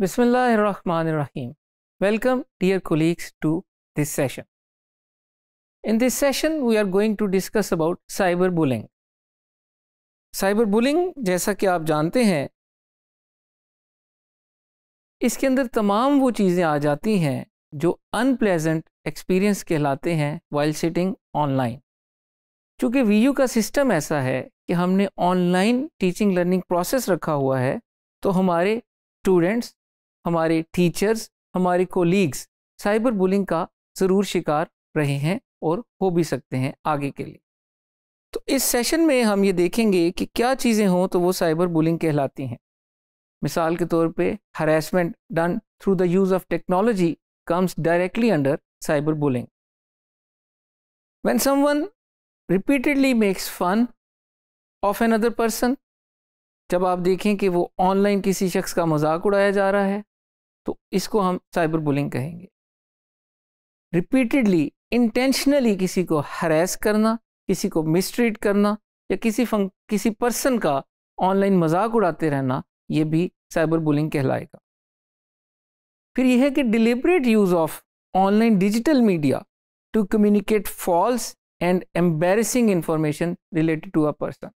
Bismillahirrahmanirrahim. Welcome, dear colleagues, to this session. In this session, we are going to discuss about cyberbullying. Cyberbullying, जैसा कि आप जानते हैं इसके अंदर तमाम वो चीज़ें आ जाती हैं जो अनप्लेजेंट एक्सपीरियंस कहलाते हैं वाइल सिटिंग ऑनलाइन चूँकि वी का सिस्टम ऐसा है कि हमने ऑनलाइन टीचिंग लर्निंग प्रोसेस रखा हुआ है तो हमारे स्टूडेंट्स हमारे टीचर्स हमारे कोलीग्स साइबर बुलिंग का ज़रूर शिकार रहे हैं और हो भी सकते हैं आगे के लिए तो इस सेशन में हम ये देखेंगे कि क्या चीज़ें हों तो वो साइबर बुलिंग कहलाती हैं मिसाल के तौर पे harassment done through the use of technology comes directly under cyber bullying when someone repeatedly makes fun of an other person जब आप देखें कि वो ऑनलाइन किसी शख्स का मजाक उड़ाया जा रहा है तो इसको हम साइबर बुलिंग कहेंगे रिपीटेडली इंटेंशनली किसी को हरेस करना किसी को मिसट्रीट करना या किसी फंक किसी पर्सन का ऑनलाइन मजाक उड़ाते रहना ये भी साइबर बुलिंग कहलाएगा फिर यह है कि deliberate use of online digital media to communicate false and embarrassing information related to a person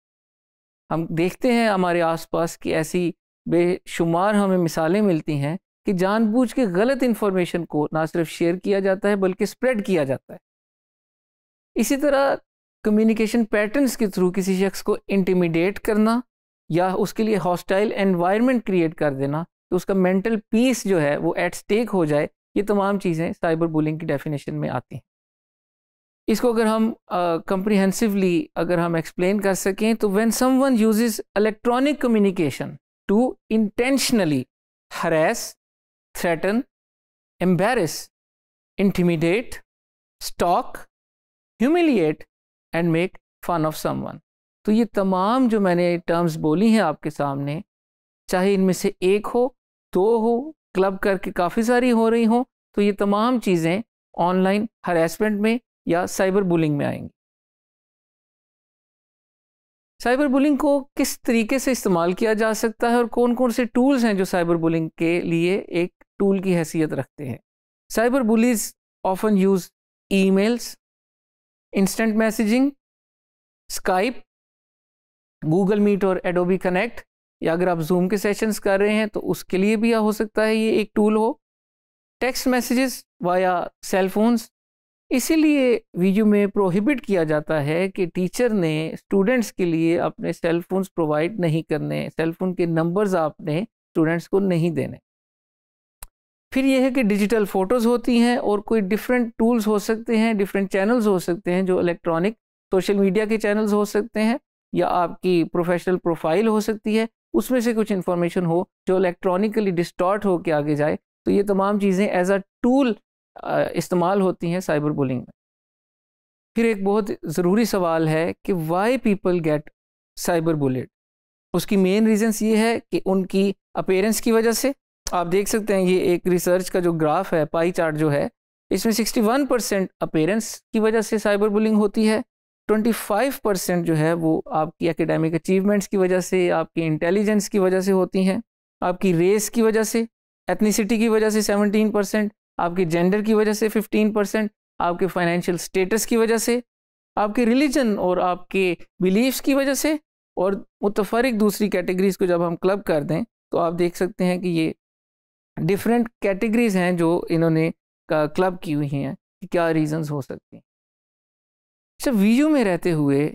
हम देखते हैं हमारे आसपास कि ऐसी बेशुमार हमें मिसालें मिलती हैं कि जानबूझ के गलत इंफॉर्मेशन को ना सिर्फ शेयर किया जाता है बल्कि स्प्रेड किया जाता है इसी तरह कम्युनिकेशन पैटर्न्स के थ्रू किसी शख्स को इंटिमिडेट करना या उसके लिए हॉस्टाइल एनवायरनमेंट क्रिएट कर देना तो उसका मेंटल पीस जो है वो एट स्टेक हो जाए ये तमाम चीज़ें साइबर बुलिंग की डेफिनेशन में आती हैं इसको अगर हम कंप्रीहेंसिवली uh, अगर हम एक्सप्लेन कर सकें तो when someone uses electronic communication to intentionally harass threaten, embarrass, intimidate, stalk, humiliate and make fun of someone. तो ये तमाम जो मैंने टर्म्स बोली हैं आपके सामने चाहे इनमें से एक हो दो हो क्लब करके काफ़ी सारी हो रही हों तो ये तमाम चीज़ें ऑनलाइन हरेसमेंट में या साइबर बुलिंग में आएंगी साइबर बुलिंग को किस तरीके से इस्तेमाल किया जा सकता है और कौन कौन से टूल्स हैं जो साइबर बुलिंग के लिए एक टूल की हैसियत रखते हैं cyber bullies often use emails instant messaging Skype Google Meet और एडोबी कनेक्ट या अगर आप जूम के सेशंस कर रहे हैं तो उसके लिए भी हो सकता है ये एक टूल हो टेक्स्ट मैसेजेस वाया सेलफोन्स इसीलिए वीडियो में प्रोहिबिट किया जाता है कि टीचर ने स्टूडेंट्स के लिए अपने सेल फोन्स प्रोवाइड नहीं करने सेल फोन के नंबर्स आपने स्टूडेंट्स को नहीं देने फिर यह है कि डिजिटल फ़ोटोज़ होती हैं और कोई डिफरेंट टूल्स हो सकते हैं डिफरेंट चैनल्स हो सकते हैं जो इलेक्ट्रॉनिक सोशल मीडिया के चैनल्स हो सकते हैं या आपकी प्रोफेशनल प्रोफाइल हो सकती है उसमें से कुछ इन्फॉर्मेशन हो जो इलेक्ट्रॉनिकली डिस्टॉर्ट हो के आगे जाए तो ये तमाम चीज़ें एज अ टूल इस्तेमाल होती हैं साइबर बुलिंग में फिर एक बहुत ज़रूरी सवाल है कि why people get cyber bullied उसकी मेन रीजंस ये है कि उनकी अपेयरेंस की वजह से आप देख सकते हैं ये एक रिसर्च का जो ग्राफ है पाई चार्ट जो है इसमें 61 परसेंट अपेरेंस की वजह से साइबर बुलिंग होती है 25 परसेंट जो है वो आपकी एकेडमिक अचीवमेंट्स की वजह से आपकी इंटेलिजेंस की वजह से होती हैं आपकी रेस की वजह से एथनीसिटी की वजह से 17 परसेंट आपके जेंडर की वजह से 15 परसेंट आपके फाइनेंशियल स्टेटस की वजह से आपके रिलीजन और आपके बिलीफ्स की वजह से और मुतफरक दूसरी कैटेगरीज को जब हम क्लब कर दें तो आप देख सकते हैं कि ये डिफरेंट कैटेगरीज हैं जो इन्होंने क्लब की हुई हैं कि क्या रीज़न्स हो सकती हैं अच्छा वीयू में रहते हुए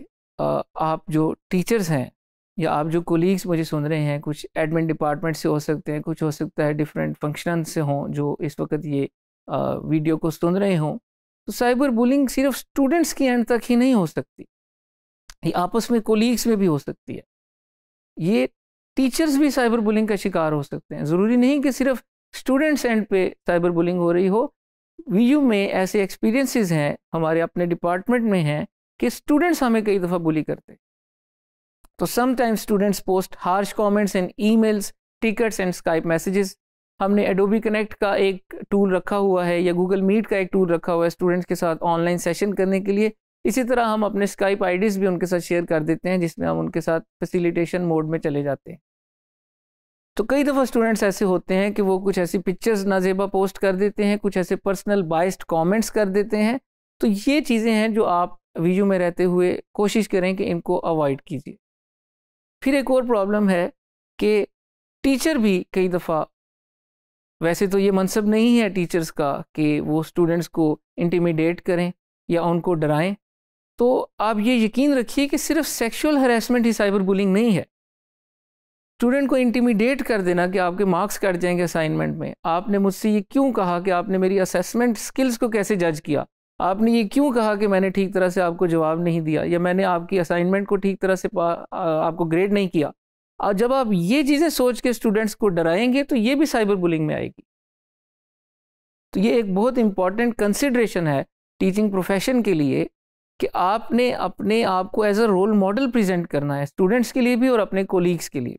आप जो टीचर्स हैं या आप जो कोलीग्स मुझे सुन रहे हैं कुछ एडमिन डिपार्टमेंट से हो सकते हैं कुछ हो सकता है डिफरेंट फंक्शन से हों जो इस वक्त ये वीडियो को सुन रहे हों तो साइबर बुलिंग सिर्फ स्टूडेंट्स की एंड तक ही नहीं हो सकती ये आपस में कोलीग्स में भी हो सकती है ये टीचर्स भी साइबर बुलिंग का शिकार हो सकते हैं ज़रूरी नहीं कि सिर्फ स्टूडेंट्स एंड पे साइबर बुलिंग हो रही हो यू में ऐसे एक्सपीरियंसेस हैं हमारे अपने डिपार्टमेंट में हैं कि स्टूडेंट्स हमें कई दफ़ा बुली करते तो sometimes students post harsh comments and email tickets and Skype messages हमने एडोबी कनेक्ट का एक टूल रखा हुआ है या गूगल मीट का एक टूल रखा हुआ है स्टूडेंट्स के साथ ऑनलाइन सेशन करने के लिए इसी तरह हम अपने स्काइप आईडीज़ भी उनके साथ शेयर कर देते हैं जिसमें हम उनके साथ फैसिलिटेशन मोड में चले जाते हैं तो कई दफ़ा स्टूडेंट्स ऐसे होते हैं कि वो कुछ ऐसी पिक्चर्स नाजेबा पोस्ट कर देते हैं कुछ ऐसे पर्सनल बाइस्ड कमेंट्स कर देते हैं तो ये चीज़ें हैं जो आप वीजू में रहते हुए कोशिश करें कि इनको अवॉइड कीजिए फिर एक और प्रॉब्लम है कि टीचर भी कई दफ़ा वैसे तो ये मनसब नहीं है टीचर्स का कि वो स्टूडेंट्स को इंटिमिडेट करें या उनको डराएं तो आप ये यकीन रखिए कि सिर्फ सेक्सुअल हरेसमेंट ही साइबर बुलिंग नहीं है स्टूडेंट को इंटीमिडेट कर देना कि आपके मार्क्स कट जाएंगे असाइनमेंट में आपने मुझसे ये क्यों कहा कि आपने मेरी असेसमेंट स्किल्स को कैसे जज किया आपने ये क्यों कहा कि मैंने ठीक तरह से आपको जवाब नहीं दिया या मैंने आपकी असाइनमेंट को ठीक तरह से आपको ग्रेड नहीं किया और जब आप ये चीज़ें सोच के स्टूडेंट्स को डराएंगे तो ये भी साइबर बुलिंग में आएगी तो ये एक बहुत इंपॉर्टेंट कंसिड्रेशन है टीचिंग प्रोफेशन के लिए कि आपने अपने आप को as a role model present करना है स्टूडेंट्स के लिए भी और अपने कोलीग्स के लिए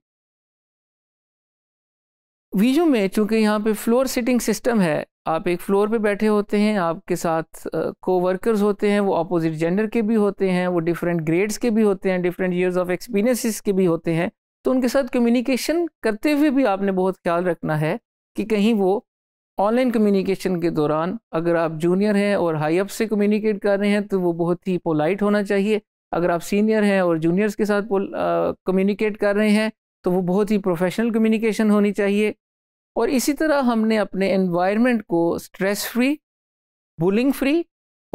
वीजू में चूँकि यहाँ पे फ्लोर सिटिंग सिस्टम है आप एक फ्लोर पे बैठे होते हैं आपके साथ को वर्कर्स होते हैं वो अपोजिट जेंडर के भी होते हैं वो डिफरेंट ग्रेड्स के भी होते हैं डिफरेंट ईयर्स ऑफ एक्सपीरियंसिस के भी होते हैं तो उनके साथ कम्युनिकेशन करते हुए भी आपने बहुत ख्याल रखना है कि कहीं वो ऑनलाइन कम्युनिकेशन के दौरान अगर आप जूनियर हैं और हाई अप से कम्युनिकेट कर रहे हैं तो वो बहुत ही पोलाइट होना चाहिए अगर आप सीनियर हैं और जूनियर्स के साथ कम्युनिकेट कर रहे हैं तो वो बहुत ही प्रोफेशनल कम्युनिकेशन होनी चाहिए और इसी तरह हमने अपने एनवायरनमेंट को स्ट्रेस फ्री बुलिंग फ्री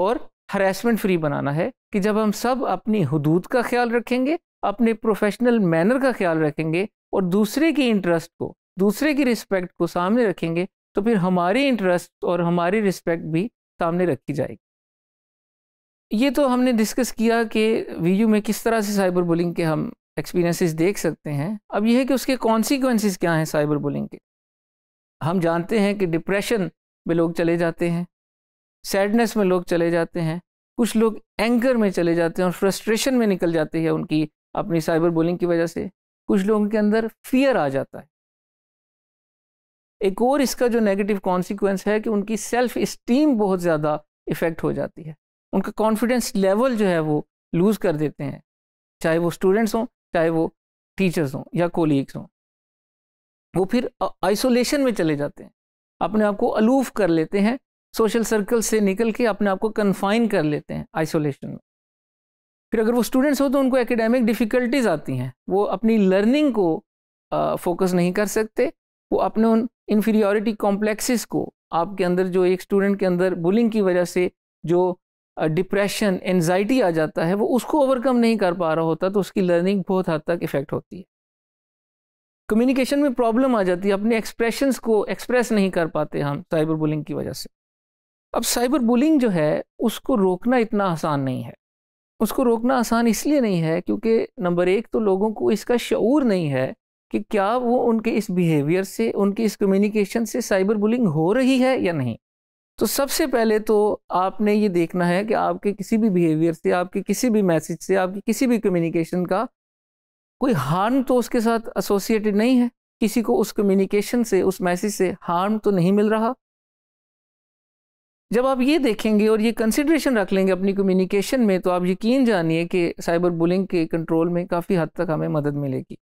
और हरेसमेंट फ्री बनाना है कि जब हम सब अपनी हदूद का ख्याल रखेंगे अपने प्रोफेशनल मैनर का ख्याल रखेंगे और दूसरे की इंटरेस्ट को दूसरे की रिस्पेक्ट को सामने रखेंगे तो फिर हमारी इंटरेस्ट और हमारी रिस्पेक्ट भी सामने रखी जाएगी ये तो हमने डिस्कस किया कि वी में किस तरह से साइबर बुलिंग के हम एक्सपीरियंसेस देख सकते हैं अब यह है कि उसके कॉन्सिक्वेंसेस क्या हैं साइबर बुलिंग के हम जानते हैं कि डिप्रेशन में लोग चले जाते हैं सैडनेस में लोग चले जाते हैं कुछ लोग एंकर में चले जाते हैं और फ्रस्ट्रेशन में निकल जाते हैं उनकी अपनी साइबर बुलिंग की वजह से कुछ लोगों के अंदर फियर आ जाता है एक और इसका जो नेगेटिव कॉन्सिक्वेंस है कि उनकी सेल्फ इस्टीम बहुत ज़्यादा इफ़ेक्ट हो जाती है उनका कॉन्फिडेंस लेवल जो है वो लूज़ कर देते हैं चाहे वो स्टूडेंट्स हों चाहे वो टीचर्स हों या कोलीग्स हों वो फिर आइसोलेशन में चले जाते हैं अपने आप को अलूफ कर लेते हैं सोशल सर्कल से निकल के अपने आप को कन्फाइन कर लेते हैं आइसोलेशन में फिर अगर वो स्टूडेंट्स हो तो उनको एकेडमिक डिफ़िकल्टीज आती हैं वो अपनी लर्निंग को फोकस नहीं कर सकते वो अपने उन इन्फीरियोरिटी कॉम्प्लेक्सेस को आपके अंदर जो एक स्टूडेंट के अंदर बुलिंग की वजह से जो डिप्रेशन एनजाइटी आ जाता है वो उसको ओवरकम नहीं कर पा रहा होता तो उसकी लर्निंग बहुत हद तक इफ़ेक्ट होती है कम्युनिकेशन में प्रॉब्लम आ जाती है अपने एक्सप्रेशंस को एक्सप्रेस नहीं कर पाते हम साइबर बुलिंग की वजह से अब साइबर बुलिंग जो है उसको रोकना इतना आसान नहीं है उसको रोकना आसान इसलिए नहीं है क्योंकि नंबर एक तो लोगों को इसका शूर नहीं है कि क्या वो उनके इस बिहेवियर से उनके इस कम्युनिकेशन से साइबर बुलिंग हो रही है या नहीं तो सबसे पहले तो आपने ये देखना है कि आपके किसी भी बिहेवियर से आपके किसी भी मैसेज से आपकी किसी भी कम्युनिकेशन का कोई हार्म तो उसके साथ एसोसिएटेड नहीं है किसी को उस कम्युनिकेशन से उस मैसेज से हार्म तो नहीं मिल रहा जब आप ये देखेंगे और ये कंसिड्रेशन रख लेंगे अपनी कम्युनिकेशन में तो आप यकीन जानिए कि साइबर बुलिंग के कंट्रोल में काफ़ी हद तक हमें मदद मिलेगी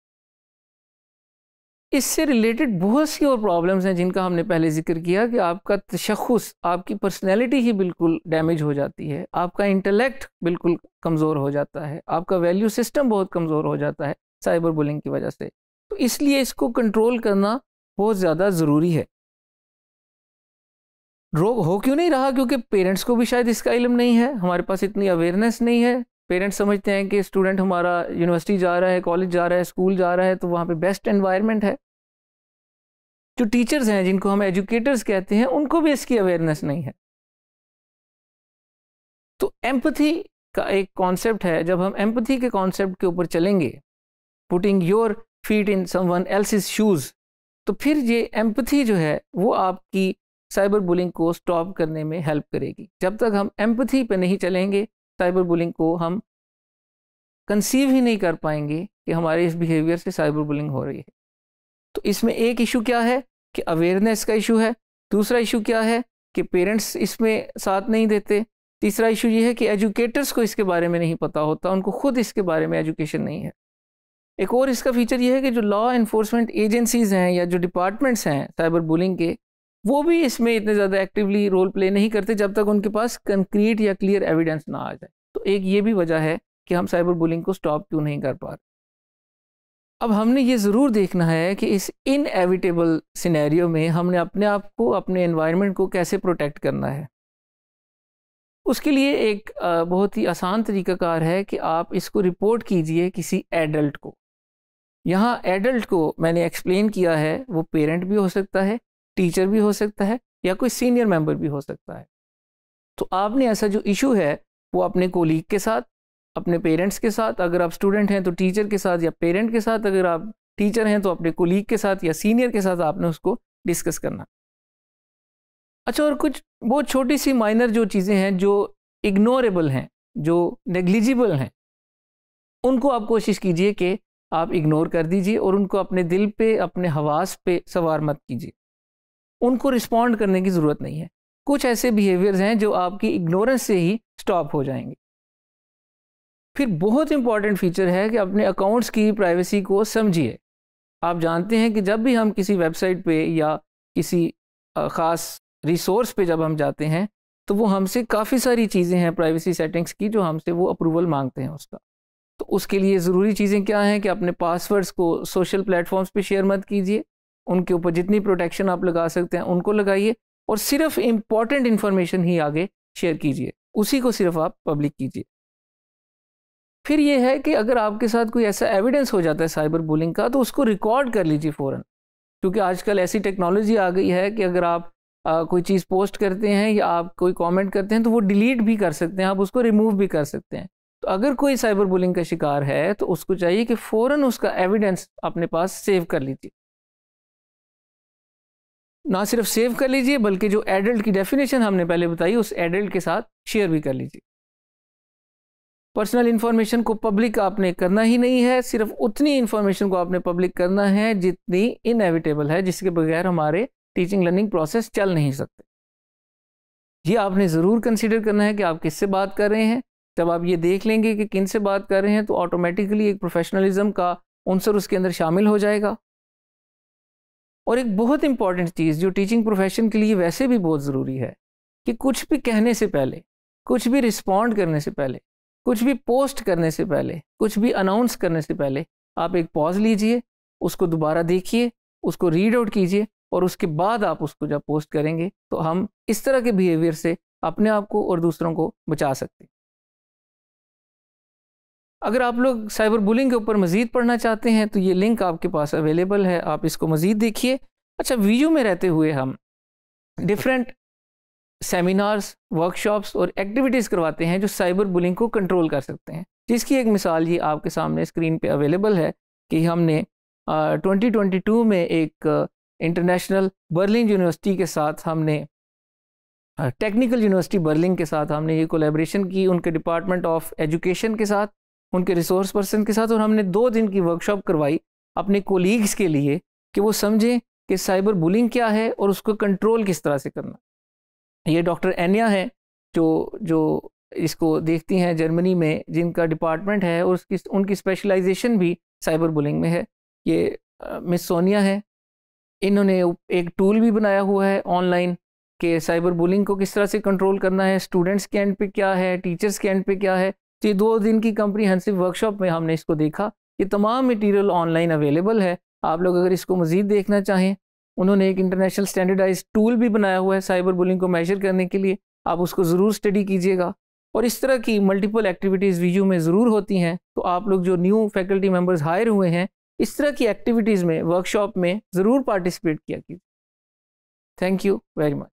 इससे रिलेटेड बहुत सी और प्रॉब्लम्स हैं जिनका हमने पहले जिक्र किया कि आपका तशखस आपकी पर्सनैलिटी ही बिल्कुल डैमेज हो जाती है आपका इंटेलेक्ट बिल्कुल कमज़ोर हो जाता है आपका वैल्यू सिस्टम बहुत कमज़ोर हो जाता है साइबर बुलिंग की वजह से तो इसलिए इसको कंट्रोल करना बहुत ज़्यादा ज़रूरी है रोग हो क्यों नहीं रहा क्योंकि पेरेंट्स को भी शायद इसका इलम नहीं है हमारे पास इतनी अवेयरनेस नहीं है पेरेंट्स समझते हैं कि स्टूडेंट हमारा यूनिवर्सिटी जा रहा है कॉलेज जा रहा है स्कूल जा रहा है तो वहाँ पे बेस्ट एनवायरनमेंट है जो टीचर्स हैं जिनको हम एजुकेटर्स कहते हैं उनको भी इसकी अवेयरनेस नहीं है तो एम्पथी का एक कॉन्सेप्ट है जब हम एम्पथी के कॉन्सेप्ट के ऊपर चलेंगे putting your feet in someone's shoes तो फिर ये एम्पथी जो है वो आपकी साइबर बुलिंग को स्टॉप करने में हेल्प करेगी जब तक हम एम्पथी पे नहीं चलेंगे साइबर बुलिंग को हम कंसीव ही नहीं कर पाएंगे कि हमारे इस बिहेवियर से साइबर बुलिंग हो रही है तो इसमें एक इशू क्या है कि अवेयरनेस का इशू है दूसरा इशू क्या है कि पेरेंट्स इसमें साथ नहीं देते तीसरा इशू ये है कि एजुकेटर्स को इसके बारे में नहीं पता होता उनको खुद इसके बारे में एजुकेशन नहीं है एक और इसका फीचर यह है कि जो लॉ इन्फोर्समेंट एजेंसीज़ हैं या जो डिपार्टमेंट्स हैं साइबर बुलिंग के वो भी इसमें इतने ज़्यादा एक्टिवली रोल प्ले नहीं करते जब तक उनके पास कंक्रीट या क्लियर एविडेंस ना आ जाए तो एक ये भी वजह है कि हम साइबर बुलिंग को स्टॉप क्यों नहीं कर पा रहे अब हमने ये ज़रूर देखना है कि इस इनएविटेबल सिनेरियो में हमने अपने आप को अपने एनवायरनमेंट को कैसे प्रोटेक्ट करना है उसके लिए एक बहुत ही आसान तरीकाकार है कि आप इसको रिपोर्ट कीजिए किसी एडल्ट को यहाँ एडल्ट को मैंने एक्सप्लेन किया है वो पेरेंट भी हो सकता है टीचर भी हो सकता है या कोई सीनियर मेंबर भी हो सकता है तो आपने ऐसा जो इशू है वो अपने कोलीग के साथ अपने पेरेंट्स के साथ अगर आप स्टूडेंट हैं तो टीचर के साथ या पेरेंट के साथ अगर आप टीचर हैं तो अपने कोलीग के साथ या सीनियर के साथ आपने उसको डिस्कस करना अच्छा और कुछ बहुत छोटी सी माइनर जो चीज़ें हैं जो इग्नोरेबल हैं जो नेग्लिजिबल हैं उनको आप कोशिश कीजिए कि आप इग्नोर कर दीजिए और उनको अपने दिल पे अपने हवास पे सवार मत कीजिए उनको रिस्पॉन्ड करने की ज़रूरत नहीं है कुछ ऐसे बिहेवियर्स हैं जो आपकी इग्नोरेंस से ही स्टॉप हो जाएंगे फिर बहुत इंपॉर्टेंट फीचर है कि अपने अकाउंट्स की प्राइवेसी को समझिए आप जानते हैं कि जब भी हम किसी वेबसाइट पे या किसी ख़ास रिसोर्स पे जब हम जाते हैं तो वो हमसे काफ़ी सारी चीज़ें हैं प्राइवेसी सेटिंग्स की जो हमसे वो अप्रूवल मांगते हैं उसका तो उसके लिए ज़रूरी चीज़ें क्या हैं कि अपने पासवर्ड्स को सोशल प्लेटफॉर्म्स पे शेयर मत कीजिए उनके ऊपर जितनी प्रोटेक्शन आप लगा सकते हैं उनको लगाइए और सिर्फ इम्पॉर्टेंट इन्फॉर्मेशन ही आगे शेयर कीजिए उसी को सिर्फ आप पब्लिक कीजिए फिर ये है कि अगर आपके साथ कोई ऐसा एविडेंस हो जाता है साइबर बुलिंग का तो उसको रिकॉर्ड कर लीजिए फ़ौरन क्योंकि आजकल ऐसी टेक्नोलॉजी आ गई है कि अगर आप आ, कोई चीज़ पोस्ट करते हैं या आप कोई कमेंट करते हैं तो वो डिलीट भी कर सकते हैं आप उसको रिमूव भी कर सकते हैं तो अगर कोई साइबर बुलिंग का शिकार है तो उसको चाहिए कि फ़ौर उसका एविडेंस अपने पास सेव कर लीजिए ना सिर्फ सेव कर लीजिए बल्कि जो एडल्ट की डेफिनेशन हमने पहले बताई उस एडल्ट के साथ शेयर भी कर लीजिए पर्सनल इन्फॉर्मेशन को पब्लिक आपने करना ही नहीं है सिर्फ उतनी इन्फॉर्मेशन को आपने पब्लिक करना है जितनी इनएविटेबल है जिसके बगैर हमारे टीचिंग लर्निंग प्रोसेस चल नहीं सकते ये आपने ज़रूर कंसिडर करना है कि आप किससे बात कर रहे हैं जब आप ये देख लेंगे कि किन से बात कर रहे हैं तो ऑटोमेटिकली एक प्रोफेशनलिज्म का उनसर उसके अंदर शामिल हो जाएगा और एक बहुत इंपॉर्टेंट चीज़ जो टीचिंग प्रोफेशन के लिए वैसे भी बहुत ज़रूरी है कि कुछ भी कहने से पहले कुछ भी रिस्पॉन्ड करने से पहले कुछ भी पोस्ट करने से पहले कुछ भी अनाउंस करने से पहले आप एक पॉज लीजिए उसको दोबारा देखिए उसको रीड आउट कीजिए और उसके बाद आप उसको जब पोस्ट करेंगे तो हम इस तरह के बिहेवियर से अपने आप को और दूसरों को बचा सकते हैं अगर आप लोग साइबर बुलिंग के ऊपर मज़ीद पढ़ना चाहते हैं तो ये लिंक आपके पास अवेलेबल है आप इसको मज़ीद देखिए अच्छा वीयू में रहते हुए हम डिफरेंट सेमिनार्स वर्कशॉप्स और एक्टिविटीज़ करवाते हैं जो साइबर बुलिंग को कंट्रोल कर सकते हैं जिसकी एक मिसाल ये आपके सामने स्क्रीन पे अवेलेबल है कि हमने आ, 2022 में एक इंटरनेशनल बर्लिन यूनिवर्सिटी के साथ हमने टेक्निकल यूनिवर्सिटी बर्लिन के साथ हमने ये कोलेब्रेशन की उनके डिपार्टमेंट ऑफ एजुकेशन के साथ उनके रिसोर्स पर्सन के साथ और हमने दो दिन की वर्कशॉप करवाई अपने कोलीग्स के लिए कि वो समझें कि साइबर बुलिंग क्या है और उसको कंट्रोल किस तरह से करना ये डॉक्टर एनिया है जो जो इसको देखती हैं जर्मनी में जिनका डिपार्टमेंट है और उसकी उनकी स्पेशलाइजेशन भी साइबर बुलिंग में है ये मिस सोनिया है इन्होंने एक टूल भी बनाया हुआ है ऑनलाइन कि साइबर बुलिंग को किस तरह से कंट्रोल करना है स्टूडेंट्स के एंड पे क्या है टीचर्स के एंड पे क्या है तो ये दो दिन की कंपनी वर्कशॉप में हमने इसको देखा ये तमाम मटेरियल ऑनलाइन अवेलेबल है आप लोग अगर इसको मज़ीद देखना चाहें उन्होंने एक इंटरनेशनल स्टैंडर्डाइज टूल भी बनाया हुआ है साइबर बुलिंग को मेजर करने के लिए आप उसको ज़रूर स्टडी कीजिएगा और इस तरह की मल्टीपल एक्टिविटीज़ वीयू में ज़रूर होती हैं तो आप लोग जो न्यू फैकल्टी मेम्बर्स हायर हुए हैं इस तरह की एक्टिविटीज़ में वर्कशॉप में ज़रूर पार्टिसिपेट किया कीजिए थैंक यू वेरी मच